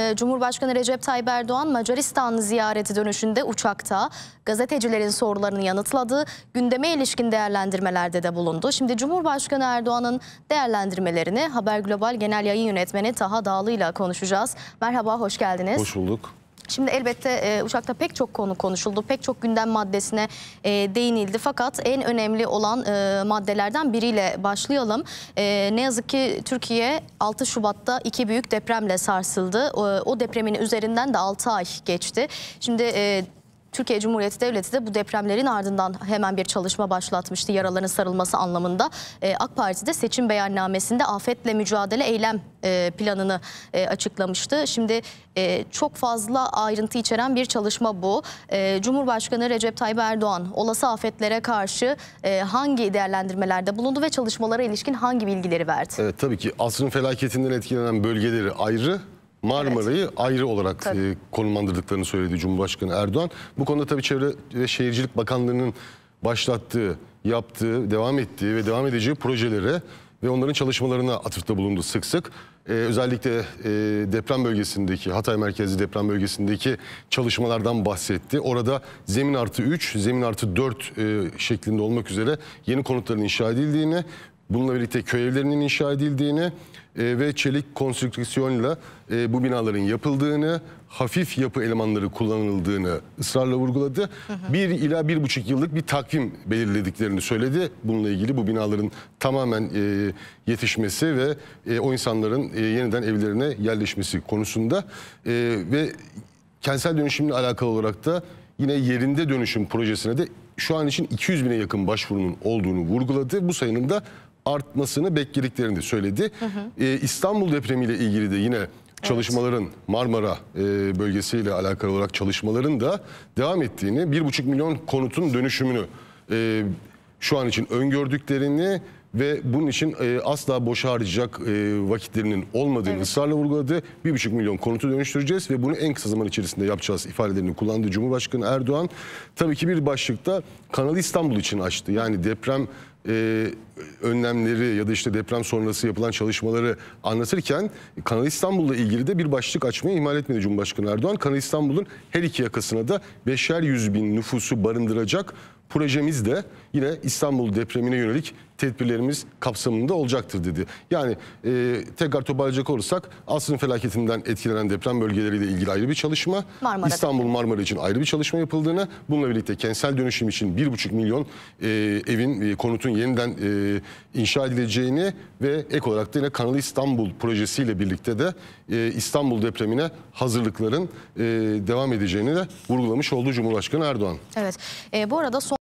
Ee, Cumhurbaşkanı Recep Tayyip Erdoğan Macaristan ziyareti dönüşünde uçakta gazetecilerin sorularını yanıtladı. Gündeme ilişkin değerlendirmelerde de bulundu. Şimdi Cumhurbaşkanı Erdoğan'ın değerlendirmelerini Haber Global Genel Yayın Yönetmeni Taha Dağlı ile konuşacağız. Merhaba, hoş geldiniz. Hoş bulduk. Şimdi elbette e, uçakta pek çok konu konuşuldu, pek çok gündem maddesine e, değinildi. Fakat en önemli olan e, maddelerden biriyle başlayalım. E, ne yazık ki Türkiye 6 Şubat'ta iki büyük depremle sarsıldı. E, o depremin üzerinden de 6 ay geçti. Şimdi... E, Türkiye Cumhuriyeti Devleti de bu depremlerin ardından hemen bir çalışma başlatmıştı yaraların sarılması anlamında. E, AK Parti de seçim beyannamesinde afetle mücadele eylem e, planını e, açıklamıştı. Şimdi e, çok fazla ayrıntı içeren bir çalışma bu. E, Cumhurbaşkanı Recep Tayyip Erdoğan olası afetlere karşı e, hangi değerlendirmelerde bulundu ve çalışmalara ilişkin hangi bilgileri verdi? Evet, tabii ki asrın felaketinden etkilenen bölgeleri ayrı Marmara'yı evet. ayrı olarak tabii. E, konumlandırdıklarını söyledi Cumhurbaşkanı Erdoğan. Bu konuda tabii Çevre ve Şehircilik Bakanlığı'nın başlattığı, yaptığı, devam ettiği ve devam edeceği projelere ve onların çalışmalarına atıfta bulundu sık sık. Ee, özellikle e, deprem bölgesindeki, Hatay merkezli deprem bölgesindeki çalışmalardan bahsetti. Orada zemin artı 3, zemin artı 4 e, şeklinde olmak üzere yeni konutların inşa edildiğini Bununla birlikte köy evlerinin inşa edildiğini e, ve çelik konstrüksiyonla e, bu binaların yapıldığını, hafif yapı elemanları kullanıldığını ısrarla vurguladı. Hı hı. Bir ila bir buçuk yıllık bir takvim belirlediklerini söyledi. Bununla ilgili bu binaların tamamen e, yetişmesi ve e, o insanların e, yeniden evlerine yerleşmesi konusunda e, ve kentsel dönüşümle alakalı olarak da yine yerinde dönüşüm projesine de şu an için 200 bine yakın başvurunun olduğunu vurguladı. Bu sayının da artmasını beklediklerini söyledi. Hı hı. Ee, İstanbul depremiyle ilgili de yine çalışmaların evet. Marmara e, bölgesiyle alakalı olarak çalışmaların da devam ettiğini, 1,5 milyon konutun dönüşümünü e, şu an için öngördüklerini ve bunun için e, asla boş harcayacak e, vakitlerinin olmadığını evet. ısrarla vurguladı. 1,5 milyon konutu dönüştüreceğiz ve bunu en kısa zaman içerisinde yapacağız ifadelerini kullandı Cumhurbaşkanı Erdoğan. Tabii ki bir başlıkta Kanal İstanbul için açtı. Yani deprem e, önlemleri ya da işte deprem sonrası yapılan çalışmaları anlatırken Kanal İstanbul'la ilgili de bir başlık açmayı ihmal etmedi Cumhurbaşkanı Erdoğan. Kanal İstanbul'un her iki yakasına da beşer yüz bin nüfusu barındıracak projemiz de yine İstanbul depremine yönelik tedbirlerimiz kapsamında olacaktır dedi. Yani e, tekrar toparlayacak olursak Asrın felaketinden etkilenen deprem bölgeleriyle ilgili ayrı bir çalışma. Marmara'da. İstanbul Marmara için ayrı bir çalışma yapıldığını bununla birlikte kentsel dönüşüm için 1,5 milyon e, evin e, konutun yeniden e, inşa edileceğini ve ek olarak da yine Kanal İstanbul projesiyle birlikte de e, İstanbul depremine hazırlıkların e, devam edeceğini de vurgulamış oldu Cumhurbaşkanı Erdoğan. Evet. E, bu arada son